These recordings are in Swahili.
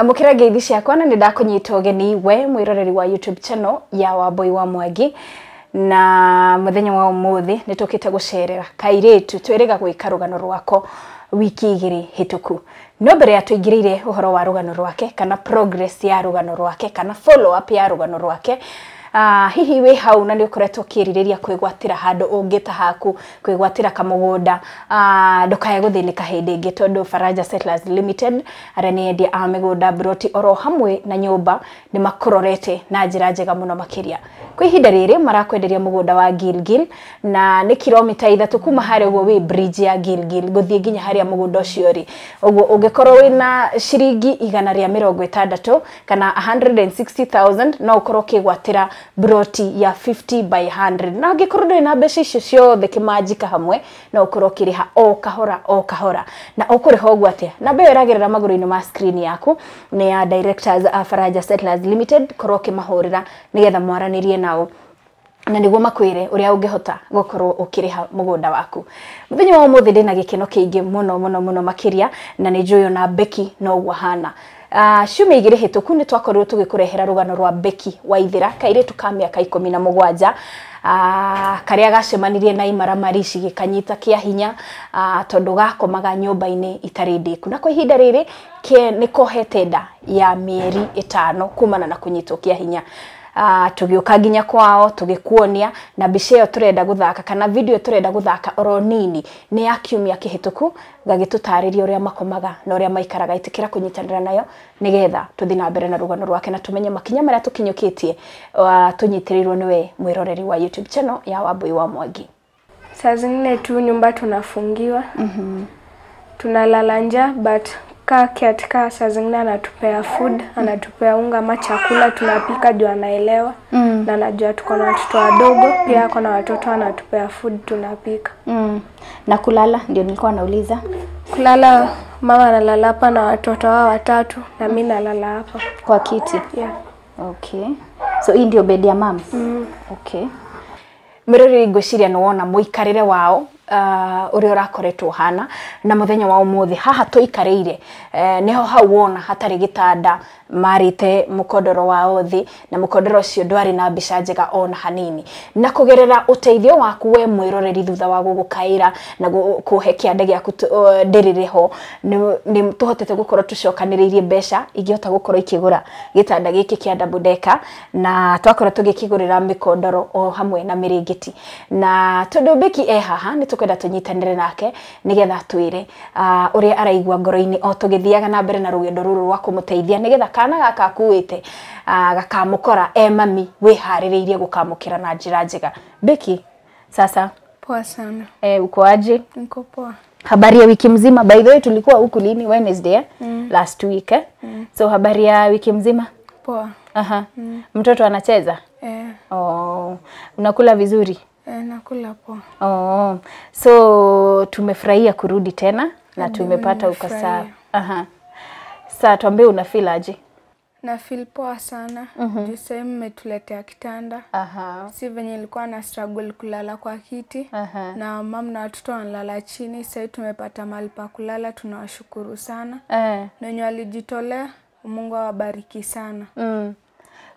amukira ngeithi ciakwa na nindakunyita ugeni we mwiroreri wa youtube channel ya wamboi wa mwangi na muthenya wa umuthi nitukite gucerera kairitu twiriga gwika rugano rwako wiki igiri hituku no mbere ya tuingirire uhoro wa rugano rwake kana progress ya rugano rwake kana follow up ya rugano rwake Ah, hihi wä hau na nä å koretwo kä rä rä ria kwä gwatä ra handå å ngä ta haku kwä gwatä ra kamå gå nda ah, ndå kae gå thä nä ka hä ndä ä ngä tondå faraja arä nä endia amä gå nda broti oro hamwe na nyå mba nä makororete na njä ra njega må no makä ria kwä ihinda rä rä marakwenderia må gå nda wa gilgil na nä kiromita ithatå kuma harä a å guo wä bridge ya gilgil gå thiä nginya harä a må gå nda å cio rä å guo å ngä korwo wä na ciringi igana rä a mä rongo ä tandatå kana 160,000 no å korwo kä gwatä ra broti ya 50 by 100 na angikorwo nduri na mbeca icio ciothe kimanjika hamwe no ukorwo kiriha o kahora o kahora na ukuriha ũguo atĩa namba ĩyo ĩragerera magũrũ-inĩ ma screen yaku nĩ ya directors a uh, Faraja Settlers Limited korwo ũkĩmahũrĩra nĩgetha mwaranĩrie nao na nĩguo makwĩre ũrĩa ũngĩhota gũkorwo ũkĩrĩha mũgũnda waku mũthenya wa ũmũthĩ ndĩna gĩkeno kĩingĩ mũno mũno mũno makĩria na nĩ njũĩ ona Becky noguo hana Ah, ciumia igä rä hä tå ku nä twakorirwo tå gä kå rehera rå gano rwa mbeki wa ithä kairä tu ka mä aka ikå na må gwanja ah, karä a gacemanirie na imaramari cigä kanyita kä hinya ah, tondå gakomaga nyå-mba-inä itarä ndä ku na kwa ihinda rä rä nä kohete nda ya mä eri ä tano kumana na kå nyitwo kä hinya uh, ah, tugiuka nginya kwao tugikuonia na mbica ĩyo tũrenda gũthaka kana video turenda guthaka oro nini nĩ ya kiumia kĩhĩtũku gagĩtũtarĩria ũrĩa makomaga na ũrĩa maikaraga itikira kũnyitanĩra nayo nigetha tũthiĩ na mbere na rugano rwake na tumenye makinya marĩa tũkinyũkĩtie uh, tũnyitĩrĩirwo nĩwe mwĩroreri wa youtube channel ya wambui wa mwangi saa zingine tu nyumba tunafungiwa mm -hmm. tunalala njaa but kaa katika saa zingine anatupea food, anatupea unga ama chakula tunapika juu anaelewa mm. na anajua tuko na watoto wadogo pia ako na watoto anatupea food tunapika mm. na kulala ndio nilikuwa nauliza kulala mama analala hapa na watoto wao watatu na mi nalala hapa kwa kiti yeah. okay so hii ndio bed ya mama mm. okay mirori ngwiciria niwona muikarire wao uria uh, urakoretwo hana na muthenya wa umuthi haha tuikarire eh, niho hau wona hatari gitanda marite mukondoro wa thi na mukondoro ucio ndwari na mbica njega ona hanini na kugerera uteithio waku we mwiroreri thutha wa gugukaira na kuhe kiande giaku uh, ndiriri ho ni tuhotete gukorwo tucokaniriirie mbeca ingihota gukorwo ikigura gitanda giki kia double decker na twakorwo tugikigurira mikondoro o hamwe na miringiti na tondu mbiki e haha ni tukwenda tunyitanire nake nigetha twire ah, ũrĩa uh, araigua ngoro-inĩ o tũgĩthiaga na mbere na rugendo ruru rwa kumuteithia nigetha kana gaka akuĩte gakamukora ah, gakamũkora e mami wĩharĩrĩirie gũkamũkĩra na njĩra njega biki sasa poa sana eh, uko aje niko poa habari ya wiki mzima by the way tulikuwa huku lini wednesday eh? mm. last week eh? mm. so habari ya wiki mzima poa Aha. Mm. Mtoto anacheza? Eh. Yeah. Oh. Unakula vizuri? Eh, nakula po. Oh, so tumefurahia kurudi tena na tumepata uko sawa. Aha. Sasa tuambie una feel aje? Na feel poa sana. Mm -hmm. Juu mmetuletea kitanda. Aha. Si venye likuwa na struggle kulala kwa kiti. Aha. Na mam na watoto wanalala chini. Sasa tumepata mahali pa kulala, tunawashukuru sana. Eh. Na wenye walijitolea, Mungu awabariki sana. Mm.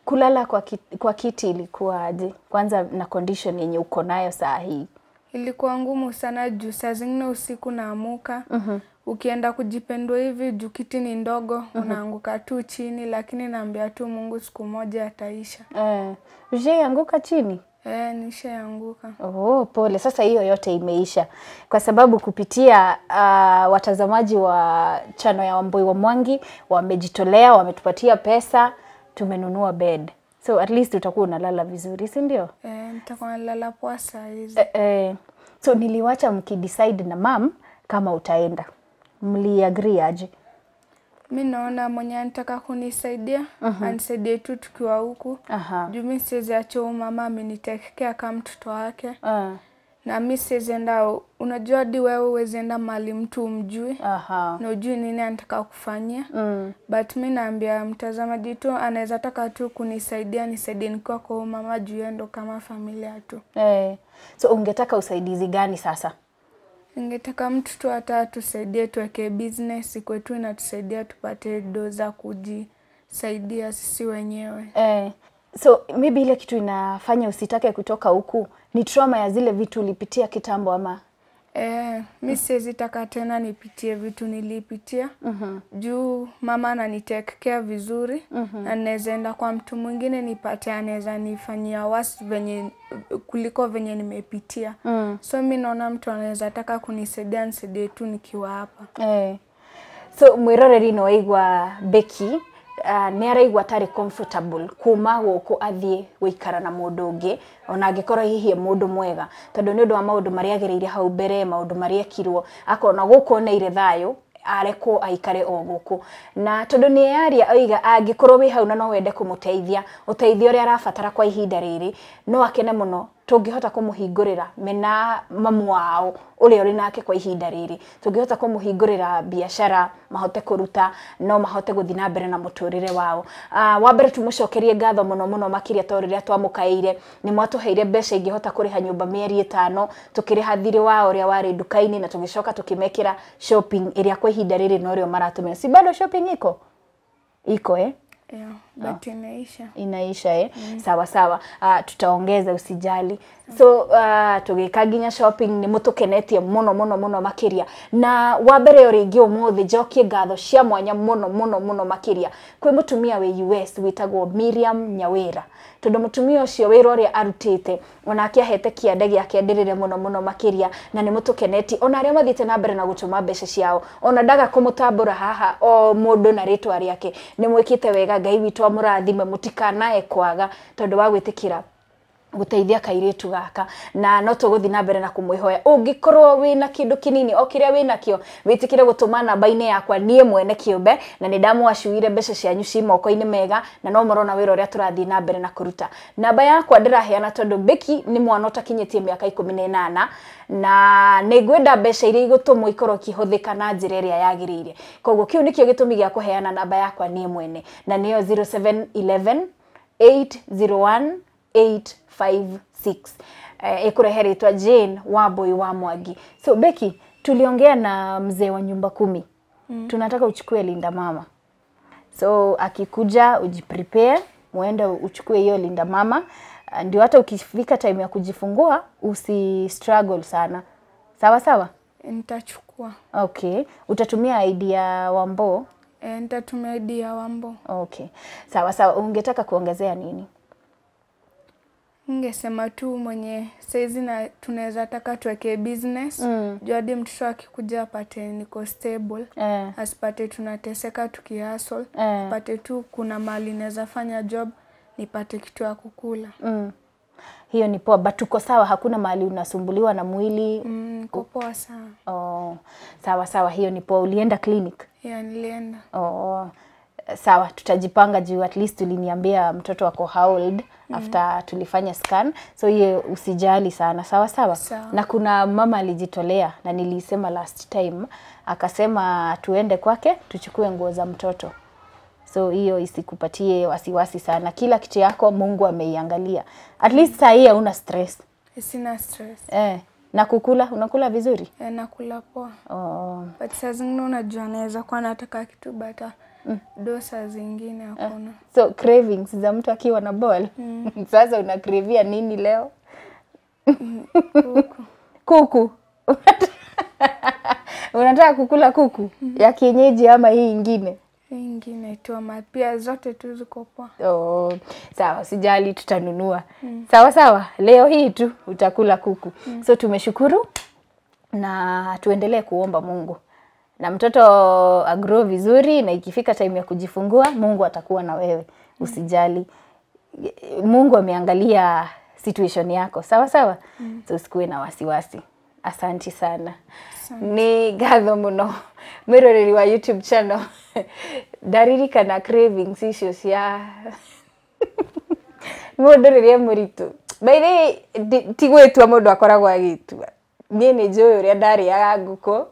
Kulala kwa kiti, kwa kiti aje Kwanza na condition yenye uko nayo saa hii. Ilikuwa ngumu sana juu saa zingine usiku naamuka mm -hmm. Ukienda kujipendua hivi juu kiti ni ndogo mm -hmm. Unaanguka tu chini, lakini naambia tu Mungu siku moja ataisha. Eh, ushaianguka chini? E, nishaanguka. Oh, pole. Sasa hiyo yote imeisha kwa sababu kupitia uh, watazamaji wa chano ya Wambui wa Mwangi wamejitolea, wametupatia pesa tumenunua bed so at least utakuwa unalala vizuri si ndio eh, nalala poa saizi eh, eh. so niliwacha mkidecide na mam kama utaenda mliagri aje mi naona mwenye anataka kunisaidia uh mhm. -huh. anisaidie tu tukiwa huku uh -huh. juu mi siwezi acha mama amenitekekea mtoto wake uh ah. -huh na mi siwezienda, unajua hadi wewe uwezienda mali mtu umjui na ujui nini anataka kufanyia mm. But mi naambia mtazamaji tu anaweza taka tu kunisaidia nisaidie nikiwa kwa mama juu yendo kama familia tu hey. Eh. So ungetaka usaidizi gani sasa? Ningetaka mtu tu hata tusaidie tuweke business kwetu, inatusaidia tupate do za kujisaidia sisi wenyewe hey. Eh. So maybe ile kitu inafanya usitake kutoka huku ni trauma ya zile vitu ulipitia kitambo ama? Eh, mi siwezi taka tena nipitie vitu nilipitia. mm -hmm. Juu mama ananitake care vizuri. mm -hmm. Na naweza enda kwa mtu mwingine nipate anaweza nifanyia worse venye kuliko venye nimepitia. mm. So mi naona mtu anaweza taka kunisaidia nisaidie tu nikiwa hapa. eh. So mwiroreri nowaigwa Becky Ah, nä araigua tarä comfortable kuma gå athiä gå na må ndå å ngä ona angä korwo hihi e må ndå mwega tondå nä å ndå wa maå ndå marä rä ire hau mbere maå ndå marä ekirwo akona gå kå oneire thayå arekwo aikare o gåkå na tondå nä aria oiga angä korwo wä hau na no wende kå må teithia å teithia å rä a arabatara kwa ihinda rä rä no akene må no tungihota kumuhingurira mena mamu wao uria uri nake kwa ihinda riri tungihota kumuhingurira biashara mahote kuruta no mahote guthii na mbere na muturire wao uh, mbere tumucokerie ngatho muno muno makiria to riria twamukaire ni mwatuheire mbeca ingihota kuriha nyumba mieri itano tukiriha thiri wao uria wari ndukaini na tugicoka tukimekira shopping iria kwa ihinda riri norio maratumira si bado shopping iko iko eh yeah. Ah. but inaisha inaisha eh? mm. sawa sawa uh, tutaongeza usijali so uh, ah, tugikaginya shopping ni mutukenetie muno muno muno makiria na wabere wambere ringi umuthi njokie ngatho cia mwanya muno muno muno makiria kwi mutumia we US witagwo Miriam Nyawira tondu mutumia ucio wira uria arutite onake ahete kiande giake ndirire muno muno makiria na ni mutukenetie ona aria mathiite na mbere na gutuma mbeca ciao ona ndaga kumutambura haha o mundu na ritwa riake ni mwikite wega ngai witu wa murathime mutikanae kwaga tondu wa gwĩtĩkĩra guteithia kairitu gaka na no tuguthi na mbere na kumwihoya ungikorwo wina kindu kinini o kiria kio witikire gutuma namba-ini yakwa nie mwene kiumbe na ni ndamwacuire mbeca cianyu ci moko ine mega na no morona wiro ria turathi na mbere na kuruta namba yakwa ndiraheana tondu biki ni mwana utakinyitie miaka 18 na inana na nä ngwenda mbeca iria igåtåmwo ikorwo ikihuthika na njä ra ä rä a yagä koguo kä u nä kä o namba yakwa nie mwene na nä yo 0711 801 856 uh, ĩkũrehe itwa Jane Wambui wa Mwagi. So Becky, tuliongea na mzee wa nyumba kumi mm. tunataka uchukue Linda Mama, so akikuja ujiprepare, muende uchukue hiyo Linda Mama ah, ndio hata ukifika time ya kujifungua usi struggle sana, sawa sawa. Nitachukua. Okay, utatumia ID ya Wambo? E, nitatumia ID ya Wambo. Okay, sawa sawa. Ungetaka kuongezea nini? Ningesema tu mwenye saizi na tunaweza taka tuweke business mm. juu mtoto akikuja apate niko stable eh. asipate tunateseka tukihasol eh. apate tu kuna mali inaweza fanya job nipate kitu ya kukula mm. hiyo ni poa but uko sawa hakuna mali unasumbuliwa na mwili mm, poa sawa oh. sawa sawa hiyo ni poa ulienda clinic yeah, nilienda oh. sawa tutajipanga juu at least uliniambia mtoto wako how old mm. after tulifanya scan, so ye usijali sana, sawa sawa, so. Na kuna mama alijitolea na nilisema last time, akasema tuende kwake tuchukue nguo za mtoto so hiyo isikupatie wasiwasi sana. Kila kitu yako Mungu ameiangalia, at least saa hii hauna stress. Sina stress eh. Na kukula, unakula vizuri? E, nakula poa. Oh. But saa zingine unajua naweza kuwa nataka kitu bata uh, Mm. dosa zingine ah, hakuna. Uh, so cravings za mtu akiwa na ball mm. Sasa unakrivia nini leo? Mm, kuku, kuku. unataka kukula kuku mm. ya kienyeji ama hii ingine? ingine tu ama pia zote tu ziko poa. Oh, sawa, sijali, tutanunua mm. sawa sawa, leo hii tu utakula kuku mm. so tumeshukuru na tuendelee kuomba Mungu na mtoto agro vizuri na ikifika time ya kujifungua mungu atakuwa na wewe usijali mungu ameangalia situation yako sawa sawa mm. so sikuwe na wasiwasi asanti sana asanti. ni gadho mno mwiroreri wa youtube channel dariri kana cravings issues ya mundu riria muritu baire tigwitua mundu akoragwo agitua nie ni njui uria ndariaga nguku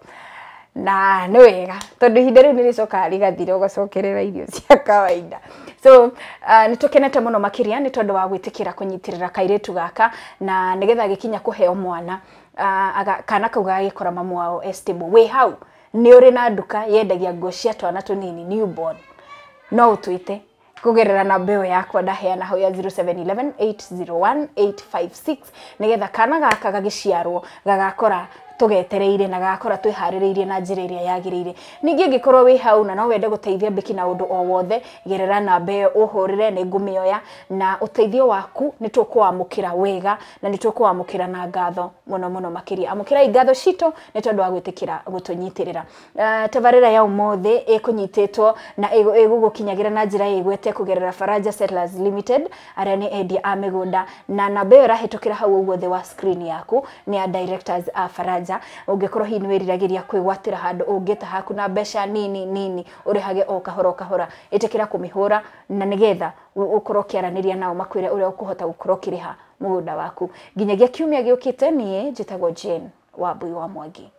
na nä wega tondå ihinda rä u nä rä cokaga irio cia kawaida so uh, nä tå kenete må no makä ria nä tondå wa gwä tä kä ra kå nyitä rä ra kairä tu gaka na nä getha agä kinya kå heo mwana uh, aga, kana kau gagagä kora mamu wao wä hau nä å rä na nduka yendagia nguo cia twana tå nini newborn no å twä te kugerera namba ĩyo yakwa ndaheana hau ya 0711801856 nigetha kana gaka gagiciarwo gagakora tugetereire na gakora twiharĩrĩirie na njĩra ĩrĩa ningi ningĩ wi hau na no wende gũteithia mbĩki na undu owothe wothe gerera namba ĩyo ũhũrĩre nĩ ngũmĩoya na ũteithio waku nĩ tũkũwamũkĩra wega na nĩ tũkũwamũkĩra na ngatho mũno mũno makĩria amukira ngatho citũ ni tondu agwitikira gwĩtĩkĩra uh, ah, tavarira ya ũmũthĩ ĩkũnyitĩtwo na ĩgũgũkinyagĩra na njĩra igwete kugerera Faraja Settlers Limited arĩa nĩ endia a mĩgũnda na be rahitukira hau ũguo wa screen yaku ni a directors a Faraja nja ungikorwo hihi niwiriragiria kwigwatira handu ungita haku na mbeca nini nini urihage o kahora o kahora itikira kumihura na nigetha ukorwo kiaraniria nao makwire uria ukuhota gukorwo kiriha mugunda waku nginyagia kiumia giukite nie njitagwo Jane wambui wa mwangi